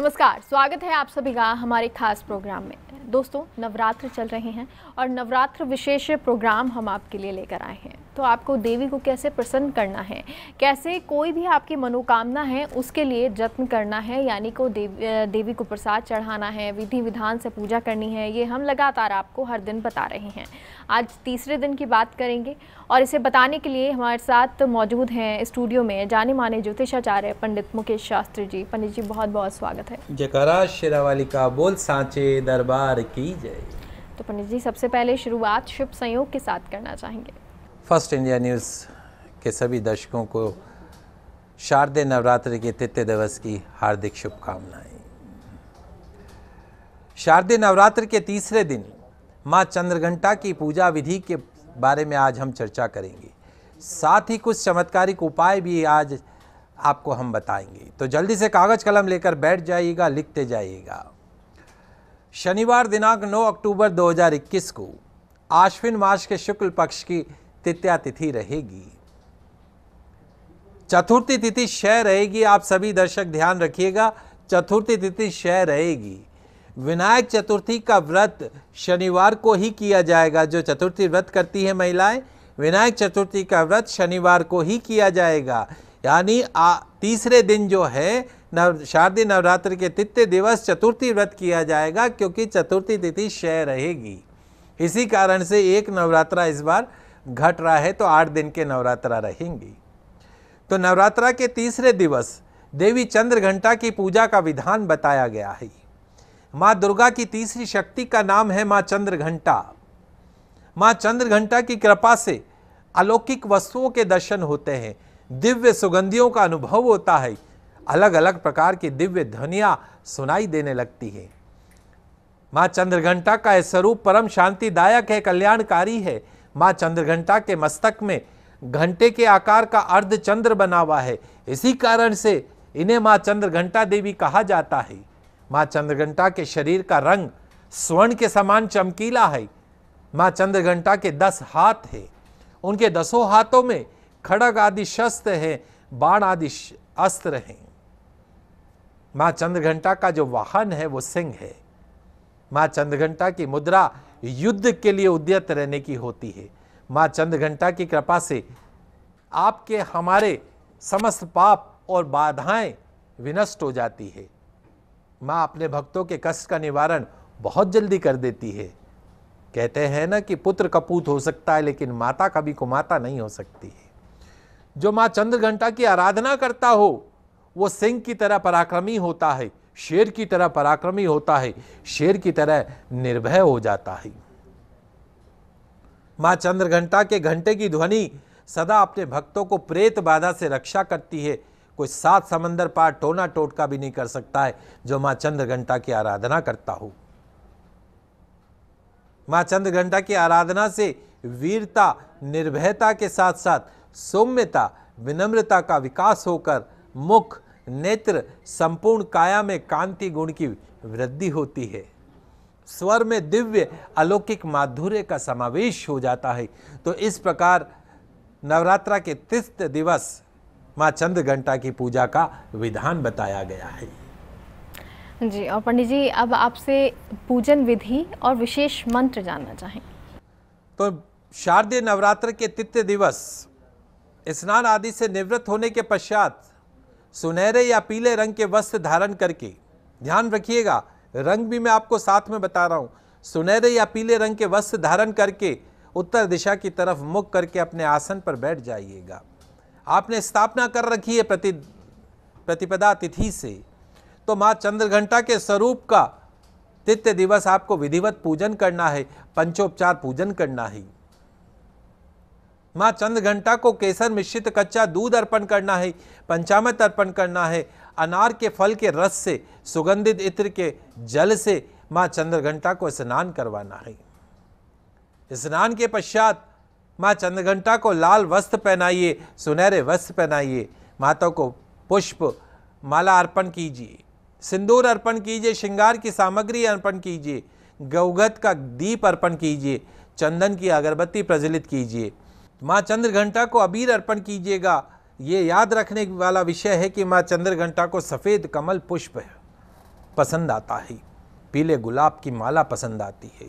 नमस्कार स्वागत है आप सभी का हमारे खास प्रोग्राम में दोस्तों नवरात्र चल रहे हैं और नवरात्र विशेष प्रोग्राम हम आपके लिए लेकर आए हैं तो आपको देवी को कैसे प्रसन्न करना है कैसे कोई भी आपकी मनोकामना है उसके लिए जत्न करना है यानी को देव, देवी को प्रसाद चढ़ाना है विधि विधान से पूजा करनी है ये हम लगातार आपको हर दिन बता रहे हैं आज तीसरे दिन की बात करेंगे और इसे बताने के लिए हमारे साथ मौजूद हैं स्टूडियो में जाने माने ज्योतिषाचार्य पंडित मुकेश शास्त्री जी पंडित जी बहुत बहुत स्वागत है जयकारा शेरावाली का बोल सांचे दरबार की जय तो पंडित जी सबसे पहले शुरुआत शुभ संयोग के साथ करना चाहेंगे फर्स्ट इंडिया न्यूज़ के सभी दर्शकों को शारदीय नवरात्र के तृतीय दिवस की हार्दिक शुभकामनाएं शारदीय नवरात्र के तीसरे दिन माँ चंद्रघंटा की पूजा विधि के बारे में आज हम चर्चा करेंगे साथ ही कुछ चमत्कारिक उपाय भी आज आपको हम बताएंगे तो जल्दी से कागज़ कलम लेकर बैठ जाइएगा लिखते जाइएगा शनिवार दिनांक 9 अक्टूबर 2021 को आश्विन मास के शुक्ल पक्ष की तृतीया तिथि रहेगी चतुर्थी तिथि क्षय रहेगी आप सभी दर्शक ध्यान रखिएगा चतुर्थी तिथि क्षय रहेगी विनायक चतुर्थी का व्रत शनिवार को ही किया जाएगा जो चतुर्थी व्रत करती है महिलाएं विनायक चतुर्थी का व्रत शनिवार को ही किया जाएगा यानी तीसरे दिन जो है नव शारदीय नवरात्र के तृतीय दिवस चतुर्थी व्रत किया जाएगा क्योंकि चतुर्थी तिथि क्षय रहेगी इसी कारण से एक नवरात्रा इस बार घट रहा है तो आठ दिन के नवरात्रा रहेंगी तो नवरात्रा के तीसरे दिवस देवी चंद्र घंटा की पूजा का विधान बताया गया है माँ दुर्गा की तीसरी शक्ति का नाम है माँ चंद्र घंटा माँ चंद्र घंटा की कृपा से अलौकिक वस्तुओं के दर्शन होते हैं दिव्य सुगंधियों का अनुभव होता है अलग अलग प्रकार की दिव्य ध्वनिया सुनाई देने लगती है माँ चंद्रघंटा का यह स्वरूप परम शांतिदायक है कल्याणकारी है मां चंद्रघंटा के मस्तक में घंटे के आकार का अर्ध चंद्र बना हुआ है इसी कारण से इन्हें मां चंद्रघंटा देवी कहा जाता है मां चंद्रघंटा के शरीर का रंग स्वर्ण के समान चमकीला है मां चंद्रघंटा के दस हाथ है उनके दसों हाथों में खड़ग आदि शस्त्र है बाण आदि अस्त्र हैं मां चंद्रघंटा का जो वाहन है वो सिंह है माँ चंद्रघंटा की मुद्रा युद्ध के लिए उद्यत रहने की होती है माँ चंद्रघंटा की कृपा से आपके हमारे समस्त पाप और बाधाएं विनष्ट हो जाती है माँ अपने भक्तों के कष्ट का निवारण बहुत जल्दी कर देती है कहते हैं ना कि पुत्र कपूत हो सकता है लेकिन माता कभी कुमाता नहीं हो सकती है जो माँ चंद्रघंटा की आराधना करता हो वो सिंह की तरह पराक्रमी होता है शेर की तरह पराक्रमी होता है शेर की तरह निर्भय हो जाता है मां चंद्र घंटा के घंटे की ध्वनि सदा अपने भक्तों को प्रेत बाधा से रक्षा करती है कोई सात समंदर पार टोना टोटका भी नहीं कर सकता है जो मां चंद्र घंटा की आराधना करता हो मां चंद्र घंटा की आराधना से वीरता निर्भयता के साथ साथ सौम्यता विनम्रता का विकास होकर मुख नेत्र संपूर्ण काया में कांति गुण की वृद्धि होती है स्वर में दिव्य अलौकिक माधुर्य का समावेश हो जाता है तो इस प्रकार नवरात्रा के तीर्थ दिवस माँ चंद्र घंटा की पूजा का विधान बताया गया है जी और पंडित जी अब आपसे पूजन विधि और विशेष मंत्र जानना चाहें तो शारदीय नवरात्र के तित्य दिवस स्नान आदि से निवृत्त होने के पश्चात सुनहरे या पीले रंग के वस्त्र धारण करके ध्यान रखिएगा रंग भी मैं आपको साथ में बता रहा हूँ सुनहरे या पीले रंग के वस्त्र धारण करके उत्तर दिशा की तरफ मुख करके अपने आसन पर बैठ जाइएगा आपने स्थापना कर रखी है प्रति प्रतिपदा तिथि से तो माँ चंद्रघंटा के स्वरूप का तिथ्य दिवस आपको विधिवत पूजन करना है पंचोपचार पूजन करना है माँ चंद घंटा को केसर मिश्रित कच्चा दूध अर्पण करना है पंचामत अर्पण करना है अनार के फल के रस से सुगंधित इत्र के जल से माँ चंद्रघंटा को स्नान करवाना है स्नान के पश्चात माँ चंद्रघंटा को लाल वस्त्र पहनाइए सुनहरे वस्त्र पहनाइए माता को पुष्प माला अर्पण कीजिए सिंदूर अर्पण कीजिए श्रृंगार की सामग्री अर्पण कीजिए गौगत का दीप अर्पण कीजिए चंदन की अगरबत्ती प्रज्वलित कीजिए माँ चंद्र घंटा को अबीर अर्पण कीजिएगा ये याद रखने वाला विषय है कि माँ चंद्र घंटा को सफ़ेद कमल पुष्प पसंद आता है पीले गुलाब की माला पसंद आती है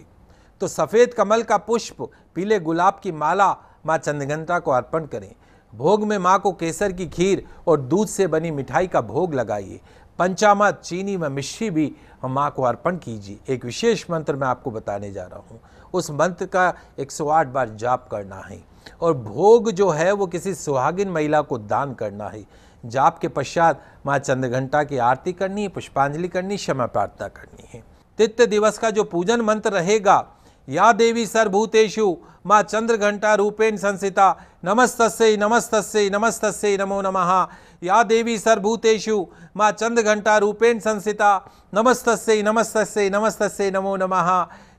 तो सफ़ेद कमल का पुष्प पीले गुलाब की माला माँ घंटा को अर्पण करें भोग में माँ को केसर की खीर और दूध से बनी मिठाई का भोग लगाइए पंचामत चीनी व मिश्री भी माँ को अर्पण कीजिए एक विशेष मंत्र मैं आपको बताने जा रहा हूँ उस मंत्र का 108 बार जाप करना है और भोग जो है वो किसी सुहागिन महिला को दान करना है जाप के पश्चात माँ चंद्रघंटा की आरती करनी है पुष्पांजलि करनी क्षमा प्रार्थना करनी है तित्य दिवस का जो पूजन मंत्र रहेगा या देवी सर्वभूतेशु माँ चंद्रघंटा रूपेण संसिता नमस्तस्य नमस्तस्य नमस्तस्य नमो नमः या देवी सर्वभूतेशु माँ चंद्रघंटा रूपेण संसिता नमस्तस्य नमस्तस्य नमस्तस्य नमो नमः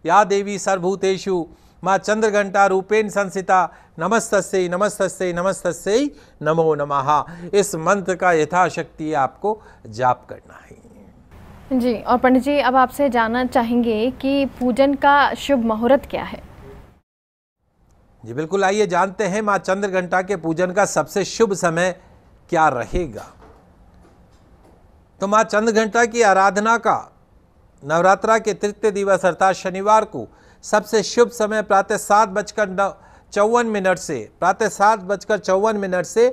या देवी सर्वभूतेशु माँ चंद्रघंटा रूपेण संसिता नमस्त नमस्त नमस्त नमो नमः इस मंत्र का यथाशक्ति आपको जाप करना है जी और पंडित जी अब आपसे जानना चाहेंगे कि पूजन का शुभ मुहूर्त क्या है जी बिल्कुल आइए जानते हैं माँ चंद्रघंटा के पूजन का सबसे शुभ समय क्या रहेगा तो माँ चंद्रघंटा की आराधना का नवरात्रा के तृतीय दिवस अर्थात शनिवार को सबसे शुभ समय प्रातः सात बजकर चौवन मिनट से प्रातः सात बजकर चौवन मिनट से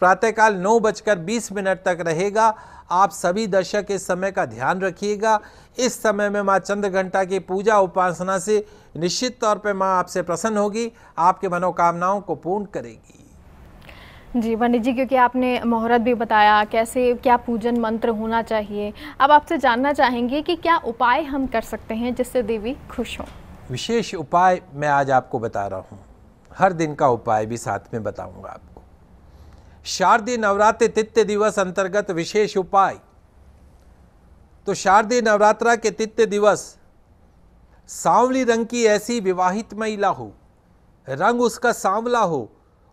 प्रातःकाल नौ बजकर बीस मिनट तक रहेगा आप सभी दर्शक इस समय का ध्यान रखिएगा इस समय में माँ चंद्र घंटा की पूजा उपासना से निश्चित तौर पर माँ आपसे प्रसन्न होगी आपके मनोकामनाओं को पूर्ण करेगी जी वनी जी क्योंकि आपने मुहूर्त भी बताया कैसे क्या पूजन मंत्र होना चाहिए अब आपसे जानना चाहेंगे कि क्या उपाय हम कर सकते हैं जिससे देवी खुश हों विशेष उपाय मैं आज आपको बता रहा हूँ हर दिन का उपाय भी साथ में बताऊँगा आपको शारदीय नवरात्र तित्य दिवस अंतर्गत विशेष उपाय तो शारदीय नवरात्रा के तित्य दिवस सांवली रंग की ऐसी विवाहित महिला हो रंग उसका सांवला हो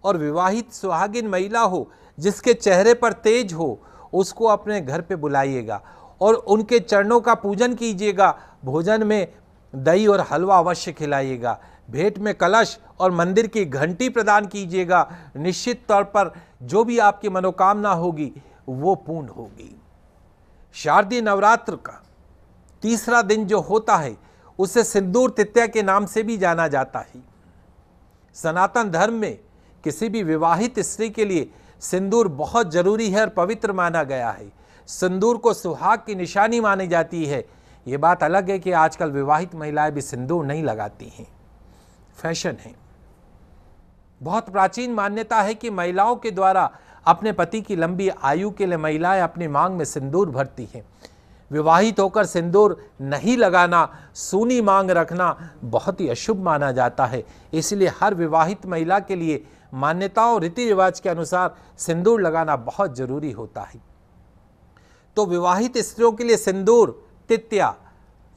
और विवाहित सुहागिन महिला हो जिसके चेहरे पर तेज हो उसको अपने घर पे बुलाइएगा और उनके चरणों का पूजन कीजिएगा भोजन में दही और हलवा अवश्य खिलाइएगा भेंट में कलश और मंदिर की घंटी प्रदान कीजिएगा निश्चित तौर पर जो भी आपकी मनोकामना होगी वो पूर्ण होगी शारदीय नवरात्र का तीसरा दिन जो होता है उसे सिंदूर तित्या के नाम से भी जाना जाता है सनातन धर्म में किसी भी विवाहित स्त्री के लिए सिंदूर बहुत जरूरी है और पवित्र माना गया है सिंदूर को सुहाग की निशानी मानी जाती है ये बात अलग है कि आजकल विवाहित महिलाएं भी सिंदूर नहीं लगाती हैं फैशन है बहुत प्राचीन मान्यता है कि महिलाओं के द्वारा अपने पति की लंबी आयु के लिए महिलाएं अपनी मांग में सिंदूर भरती हैं विवाहित होकर सिंदूर नहीं लगाना सूनी मांग रखना बहुत ही अशुभ माना जाता है इसलिए हर विवाहित महिला के लिए मान्यताओं रीति रिवाज के अनुसार सिंदूर लगाना बहुत जरूरी होता है तो विवाहित स्त्रियों के लिए सिंदूर तित्या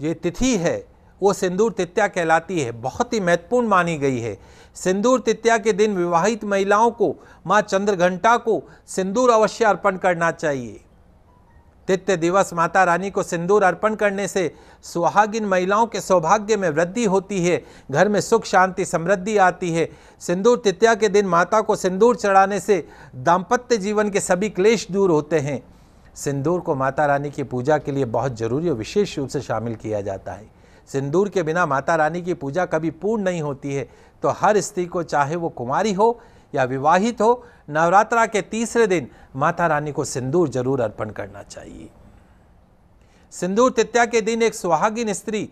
ये तिथि है वो सिंदूर तित्या कहलाती है बहुत ही महत्वपूर्ण मानी गई है सिंदूर तित्या के दिन विवाहित महिलाओं को माँ चंद्रघंटा को सिंदूर अवश्य अर्पण करना चाहिए तित्य दिवस माता रानी को सिंदूर अर्पण करने से सुहागिन महिलाओं के सौभाग्य में वृद्धि होती है घर में सुख शांति समृद्धि आती है सिंदूर तित्या के दिन माता को सिंदूर चढ़ाने से दाम्पत्य जीवन के सभी क्लेश दूर होते हैं सिंदूर को माता रानी की पूजा के लिए बहुत जरूरी और विशेष रूप से शामिल किया जाता है सिंदूर के बिना माता रानी की पूजा कभी पूर्ण नहीं होती है तो हर स्त्री को चाहे वो कुमारी हो या विवाहित हो नवरात्रा के तीसरे दिन माता रानी को सिंदूर जरूर अर्पण करना चाहिए सिंदूर तृत्या के दिन एक सुहागिन स्त्री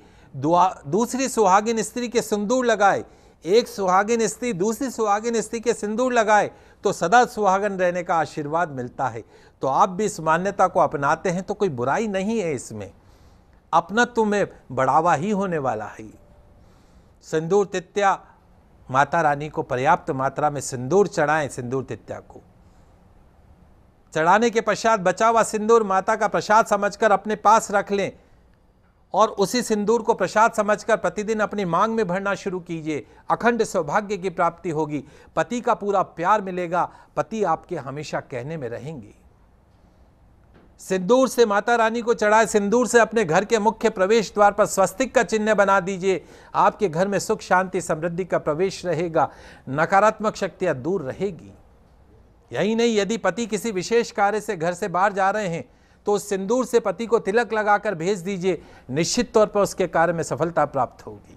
दूसरी सुहागिन स्त्री के सिंदूर लगाए एक सुहागिन स्त्री दूसरी सुहागिन स्त्री के सिंदूर लगाए तो सदा सुहागन रहने का आशीर्वाद मिलता है तो आप भी इस मान्यता को अपनाते हैं तो कोई बुराई नहीं है इसमें अपनत्व में बढ़ावा ही होने वाला है सिंदूर तित्या माता रानी को पर्याप्त मात्रा में सिंदूर चढ़ाएं सिंदूर तित्या को चढ़ाने के पश्चात बचा हुआ सिंदूर माता का प्रसाद समझकर अपने पास रख लें और उसी सिंदूर को प्रसाद समझकर प्रतिदिन अपनी मांग में भरना शुरू कीजिए अखंड सौभाग्य की प्राप्ति होगी पति का पूरा प्यार मिलेगा पति आपके हमेशा कहने में रहेंगे सिंदूर से माता रानी को चढ़ाए सिंदूर से अपने घर के मुख्य प्रवेश द्वार पर स्वस्तिक का चिन्ह बना दीजिए आपके घर में सुख शांति समृद्धि का प्रवेश रहेगा नकारात्मक शक्तियां दूर रहेगी यही नहीं यदि पति किसी विशेष कार्य से घर से बाहर जा रहे हैं तो उस सिंदूर से पति को तिलक लगाकर भेज दीजिए निश्चित तौर पर उसके कार्य में सफलता प्राप्त होगी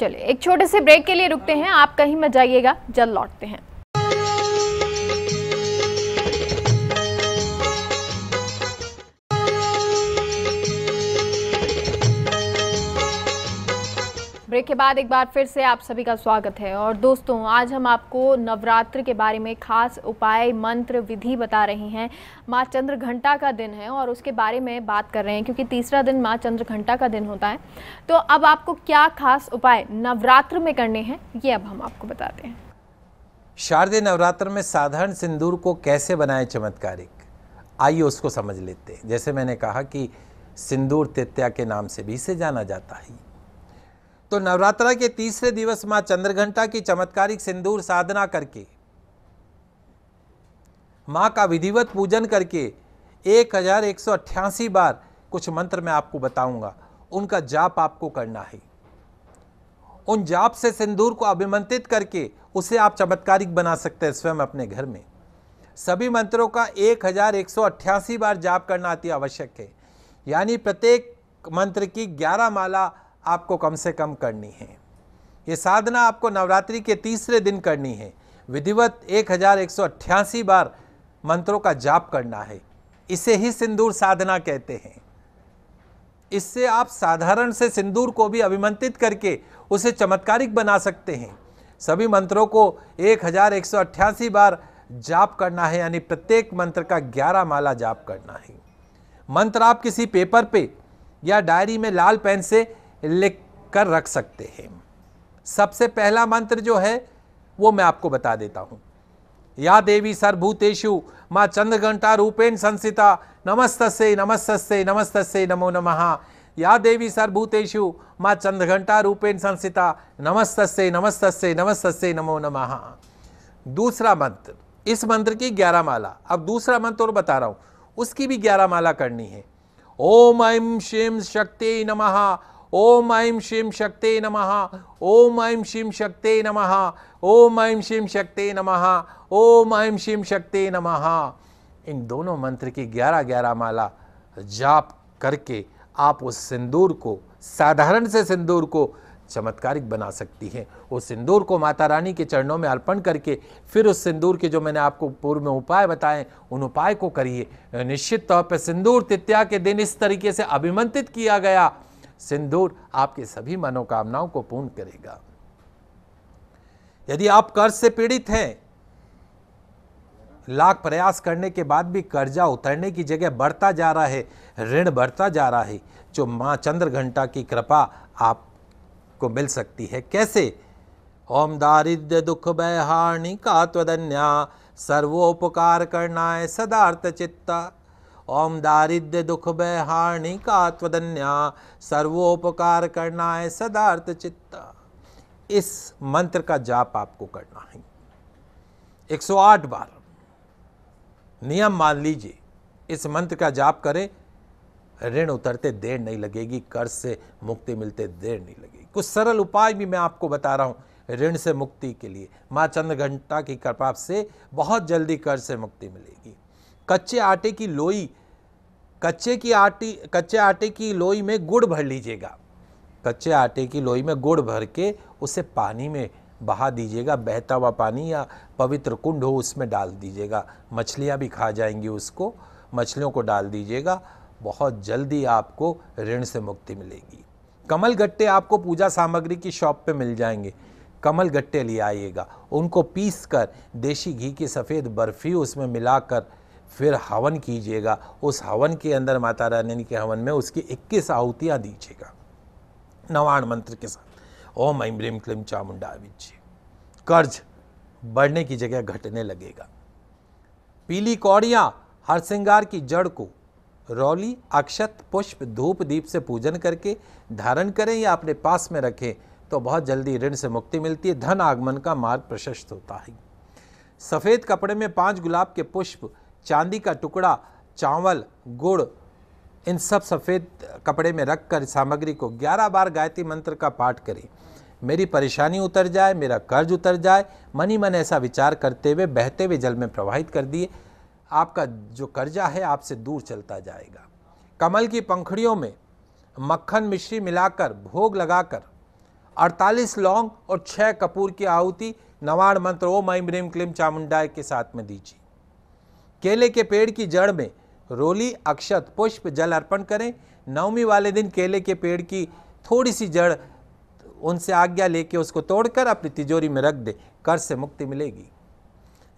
चलिए एक छोटे से ब्रेक के लिए रुकते हैं आप कहीं मत जाइएगा जल्द लौटते हैं ब्रेक के बाद एक बार फिर से आप सभी का स्वागत है और दोस्तों आज हम आपको नवरात्र के बारे में खास उपाय मंत्र विधि बता रहे हैं माँ चंद्र घंटा का दिन है और उसके बारे में बात कर रहे हैं क्योंकि तीसरा दिन माँ चंद्र घंटा का दिन होता है तो अब आपको क्या खास उपाय नवरात्र में करने हैं ये अब हम आपको बताते हैं शारदीय नवरात्र में साधारण सिंदूर को कैसे बनाए चमत्कारिक आइए उसको समझ लेते हैं जैसे मैंने कहा कि सिंदूर तेत्या के नाम से भी इसे जाना जाता है तो नवरात्रा के तीसरे दिवस माँ चंद्रघंटा की चमत्कारिक सिंदूर साधना करके माँ का विधिवत पूजन करके एक हजार एक सौ अट्ठासी बार कुछ मंत्र मैं आपको बताऊंगा उनका जाप आपको करना है उन जाप से सिंदूर को अभिमंत्रित करके उसे आप चमत्कारिक बना सकते हैं स्वयं अपने घर में सभी मंत्रों का एक हजार एक सौ अट्ठासी बार जाप करना अति आवश्यक है यानी प्रत्येक मंत्र की ग्यारह माला आपको कम से कम करनी है ये साधना आपको नवरात्रि के तीसरे दिन करनी है विधिवत एक बार मंत्रों का जाप करना है इसे ही सिंदूर साधना कहते हैं इससे आप साधारण से सिंदूर को भी अभिमंत्रित करके उसे चमत्कारिक बना सकते हैं सभी मंत्रों को एक बार जाप करना है यानी प्रत्येक मंत्र का ग्यारह माला जाप करना है मंत्र आप किसी पेपर पे या डायरी में लाल पेन से लिख कर रख सकते हैं सबसे पहला मंत्र जो है वो मैं आपको बता देता हूँ या देवी सर्वभूतेशु माँ चंद्रघंटा रूपेण संसिता नमस्त नमस्त नमस्तस्य नमो नमः या देवी सर्वभूतेशु माँ चंद्रघंटा रूपेण संसिता नमस्त नमस्त नमस्त नमो नमः दूसरा मंत्र इस मंत्र की ग्यारह माला अब दूसरा मंत्र और बता रहा हूँ उसकी भी ग्यारह माला करनी है ओम ऐम शेम शक्ति नमः ओम ऐं श्रीं शक्ते नम ओम ऐं श्रीं शक्ते नम ओम ऐं श्रीं शक्ते नम ओम ऐं श्रीं शक्ते नम इन दोनों मंत्र की ग्यारह ग्यारह माला जाप करके आप उस सिंदूर को साधारण से सिंदूर को चमत्कारिक बना सकती हैं उस सिंदूर को माता रानी के चरणों में अर्पण करके फिर उस सिंदूर के जो मैंने आपको पूर्व में उपाय बताए उन उपाय को करिए निश्चित तौर पर सिंदूर तित्या के दिन इस तरीके से अभिमंत्रित किया गया सिंदूर आपकी सभी मनोकामनाओं को पूर्ण करेगा यदि आप कर्ज से पीड़ित हैं लाख प्रयास करने के बाद भी कर्जा उतरने की जगह बढ़ता जा रहा है ऋण बढ़ता जा रहा है जो माँ चंद्र घंटा की कृपा आपको मिल सकती है कैसे ओम दारिद्र दुख बहाणी का सर्वोपकार करना है सदार्थ चित्ता ओम दारिद्र्य दुख भय हारणी का सर्वोपकार करना है सदार्थ चित्ता इस मंत्र का जाप आपको करना है 108 बार नियम मान लीजिए इस मंत्र का जाप करें ऋण उतरते देर नहीं लगेगी कर्ज से मुक्ति मिलते देर नहीं लगेगी कुछ सरल उपाय भी मैं आपको बता रहा हूं ऋण से मुक्ति के लिए माँ चंद्र घंटा की कृपा से बहुत जल्दी कर्ज से मुक्ति मिलेगी कच्चे आटे की लोई कच्चे की आटी कच्चे आटे की लोई में गुड़ भर लीजिएगा कच्चे आटे की लोई में गुड़ भर के उसे पानी में बहा दीजिएगा बहता हुआ पानी या पवित्र कुंड हो उसमें डाल दीजिएगा मछलियाँ भी खा जाएंगी उसको मछलियों को डाल दीजिएगा बहुत जल्दी आपको ऋण से मुक्ति मिलेगी कमल गट्टे आपको पूजा सामग्री की शॉप पे मिल जाएंगे कमल गट्टे ले आइएगा उनको पीस कर देशी घी की सफ़ेद बर्फ़ी उसमें मिलाकर फिर हवन कीजिएगा उस हवन के अंदर माता रानी के हवन में उसकी 21 आहुतियाँ दीजिएगा नवाण मंत्र के साथ ओम ऐम ब्रीम क्लीम चामुंडा अविज्य कर्ज बढ़ने की जगह घटने लगेगा पीली कौड़ियाँ हर श्रृंगार की जड़ को रौली अक्षत पुष्प धूप दीप से पूजन करके धारण करें या अपने पास में रखें तो बहुत जल्दी ऋण से मुक्ति मिलती है धन आगमन का मार्ग प्रशस्त होता है सफ़ेद कपड़े में पांच गुलाब के पुष्प चांदी का टुकड़ा चावल गुड़ इन सब सफ़ेद कपड़े में रख कर सामग्री को 11 बार गायत्री मंत्र का पाठ करें मेरी परेशानी उतर जाए मेरा कर्ज उतर जाए मनी मन ऐसा विचार करते हुए बहते हुए जल में प्रवाहित कर दिए आपका जो कर्जा है आपसे दूर चलता जाएगा कमल की पंखड़ियों में मक्खन मिश्री मिलाकर भोग लगाकर 48 लौंग और 6 कपूर की आहुति नवाण मंत्र ओम ऐम रेम क्लिम चामुंडाय के साथ में दीजिए केले के पेड़ की जड़ में रोली अक्षत पुष्प जल अर्पण करें नवमी वाले दिन केले के पेड़ की थोड़ी सी जड़ उनसे आज्ञा लेके उसको तोड़कर अपनी तिजोरी में रख दे कर से मुक्ति मिलेगी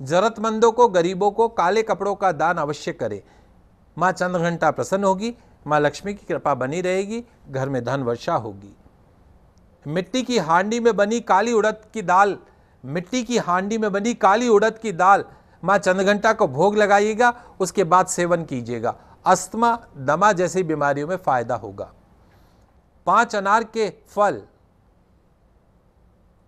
ज़रूरतमंदों को गरीबों को काले कपड़ों का दान अवश्य करें माँ चंद्रघंटा प्रसन्न होगी माँ लक्ष्मी की कृपा बनी रहेगी घर में धन वर्षा होगी मिट्टी की हांडी में बनी काली उड़द की दाल मिट्टी की हांडी में बनी काली उड़द की दाल माँ चंद्रघंटा को भोग लगाइएगा उसके बाद सेवन कीजिएगा अस्थमा दमा जैसी बीमारियों में फायदा होगा पांच अनार के फल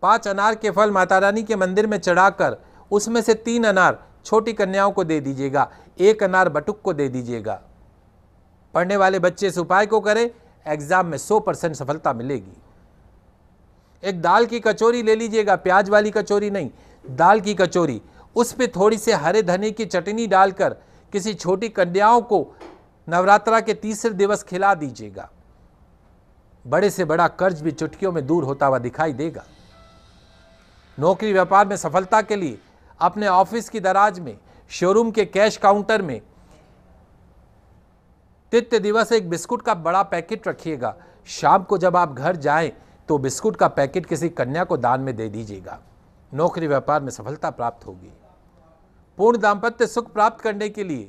पांच अनार के फल माता रानी के मंदिर में चढ़ाकर उसमें से तीन अनार छोटी कन्याओं को दे दीजिएगा एक अनार बटुक को दे दीजिएगा पढ़ने वाले बच्चे इस उपाय को करें एग्जाम में सौ परसेंट सफलता मिलेगी एक दाल की कचौरी ले लीजिएगा प्याज वाली कचौरी नहीं दाल की कचौरी उस पर थोड़ी से हरे धने की चटनी डालकर किसी छोटी कन्याओं को नवरात्रा के तीसरे दिवस खिला दीजिएगा बड़े से बड़ा कर्ज भी चुटकियों में दूर होता हुआ दिखाई देगा नौकरी व्यापार में सफलता के लिए अपने ऑफिस की दराज में शोरूम के कैश काउंटर में तित्य दिवस एक बिस्कुट का बड़ा पैकेट रखिएगा शाम को जब आप घर जाएं तो बिस्कुट का पैकेट किसी कन्या को दान में दे दीजिएगा नौकरी व्यापार में सफलता प्राप्त होगी पूर्ण दाम्पत्य सुख प्राप्त करने के लिए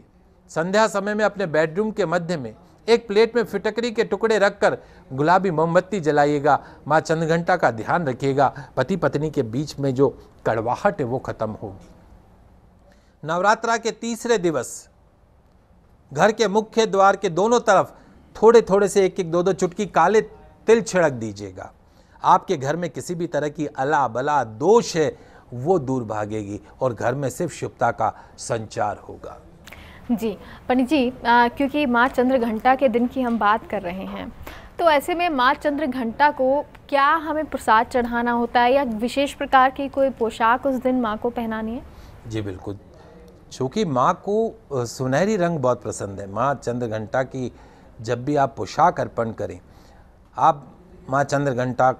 संध्या समय में अपने बेडरूम के मध्य में एक प्लेट में फिटकरी के टुकड़े रखकर गुलाबी मोमबत्ती जलाइएगा माँ चंद्रघंटा का ध्यान रखिएगा पति पत्नी के बीच में जो कड़वाहट है वो खत्म होगी नवरात्रा के तीसरे दिवस घर के मुख्य द्वार के दोनों तरफ थोड़े थोड़े से एक एक दो दो चुटकी काले तिल छिड़क दीजिएगा आपके घर में किसी भी तरह की अला बला दोष है वो दूर भागेगी और घर में सिर्फ शुभता का संचार होगा जी पंडित जी आ, क्योंकि माँ चंद्र घंटा के दिन की हम बात कर रहे हैं तो ऐसे में माँ चंद्र घंटा को क्या हमें प्रसाद चढ़ाना होता है या विशेष प्रकार की कोई पोशाक उस दिन माँ को पहनानी है जी बिल्कुल चूँकि माँ को सुनहरी रंग बहुत पसंद है माँ चंद्र घंटा की जब भी आप पोशाक अर्पण करें आप माँ चंद्र घंटा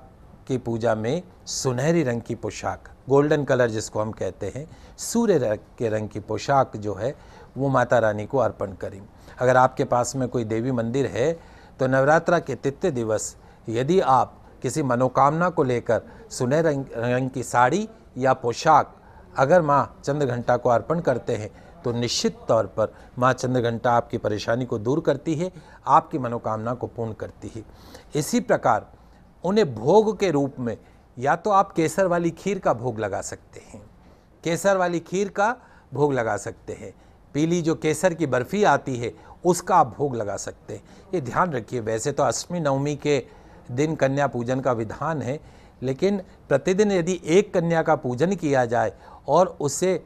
की पूजा में सुनहरी रंग की पोशाक गोल्डन कलर जिसको हम कहते हैं सूर्य के रंग की पोशाक जो है वो माता रानी को अर्पण करें अगर आपके पास में कोई देवी मंदिर है तो नवरात्रा के तृतीय दिवस यदि आप किसी मनोकामना को लेकर सुने रंग रंग की साड़ी या पोशाक अगर माँ चंद्रघंटा को अर्पण करते हैं तो निश्चित तौर पर माँ चंद्रघंटा आपकी परेशानी को दूर करती है आपकी मनोकामना को पूर्ण करती है इसी प्रकार उन्हें भोग के रूप में या तो आप केसर वाली खीर का भोग लगा सकते हैं केसर वाली खीर का भोग लगा सकते हैं पीली जो केसर की बर्फ़ी आती है उसका आप भोग लगा सकते हैं ये ध्यान रखिए वैसे तो अष्टमी नवमी के दिन कन्या पूजन का विधान है लेकिन प्रतिदिन यदि एक कन्या का पूजन किया जाए और उसे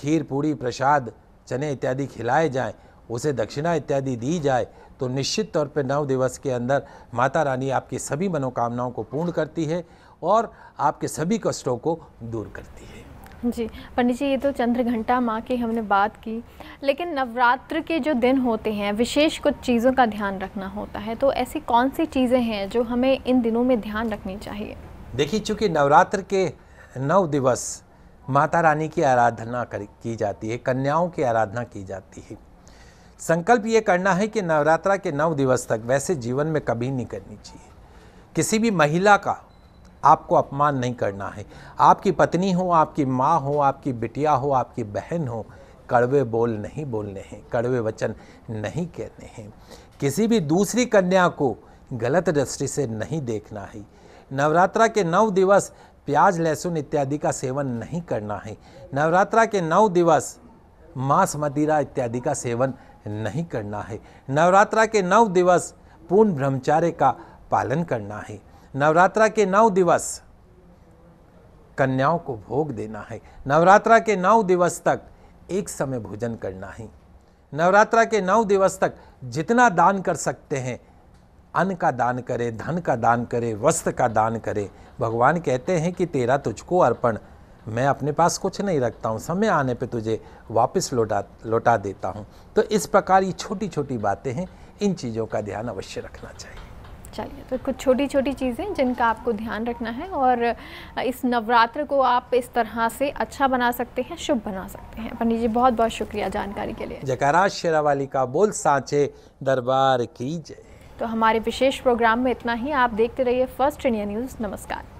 खीर पूड़ी प्रसाद चने इत्यादि खिलाए जाएं उसे दक्षिणा इत्यादि दी जाए तो निश्चित तौर पर नव दिवस के अंदर माता रानी आपकी सभी मनोकामनाओं को पूर्ण करती है और आपके सभी कष्टों को दूर करती है जी पंडित जी ये तो चंद्र घंटा माँ की हमने बात की लेकिन नवरात्र के जो दिन होते हैं विशेष कुछ चीज़ों का ध्यान रखना होता है तो ऐसी कौन सी चीज़ें हैं जो हमें इन दिनों में ध्यान रखनी चाहिए देखिए चूँकि नवरात्र के नौ दिवस माता रानी की आराधना कर की जाती है कन्याओं की आराधना की जाती है संकल्प ये करना है कि नवरात्रा के नौ दिवस तक वैसे जीवन में कभी नहीं करनी चाहिए किसी भी महिला का आपको अपमान नहीं करना है आपकी पत्नी हो आपकी माँ हो आपकी बिटिया हो आपकी बहन हो कड़वे बोल नहीं बोलने हैं कड़वे वचन नहीं कहने हैं किसी भी दूसरी कन्या को गलत दृष्टि से नहीं देखना है नवरात्रा के नौ दिवस प्याज लहसुन इत्यादि का सेवन नहीं करना है नवरात्रा के नौ दिवस मांस मदिरा इत्यादि का सेवन नहीं करना है नवरात्रा के नौ दिवस पूर्ण ब्रह्मचार्य का पालन करना है नवरात्रा के नौ दिवस कन्याओं को भोग देना है नवरात्रा के नौ दिवस तक एक समय भोजन करना है नवरात्रा के नौ दिवस तक जितना दान कर सकते हैं अन्न का दान करे धन का दान करे वस्त्र का दान करे भगवान कहते हैं कि तेरा तुझको अर्पण मैं अपने पास कुछ नहीं रखता हूँ समय आने पे तुझे वापस लौटा लौटा देता हूँ तो इस प्रकार ये छोटी छोटी बातें हैं इन चीज़ों का ध्यान अवश्य रखना चाहिए चलिए तो कुछ छोटी छोटी चीज़ें जिनका आपको ध्यान रखना है और इस नवरात्र को आप इस तरह से अच्छा बना सकते हैं शुभ बना सकते हैं पंडित जी बहुत बहुत शुक्रिया जानकारी के लिए जयकाराज शेरावाली का बोल सांचे दरबार की जय तो हमारे विशेष प्रोग्राम में इतना ही आप देखते रहिए फर्स्ट इंडिया न्यूज़ नमस्कार